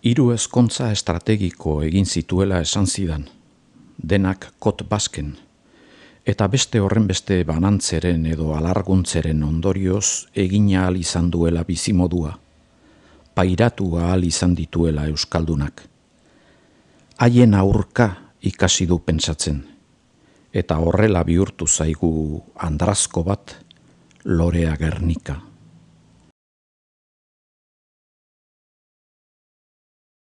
Hiru ezkontza estrategiko egin zituela esan zidan, denak kot bazken, eta beste horren beste banantzeren edo alarguntzeren ondorioz egin ahal izan duela bizimodua, pairatu ahal izan dituela Euskaldunak. Haien aurka ikasi du pentsatzen, eta horrela bihurtu zaigu andrazko bat lorea gernika.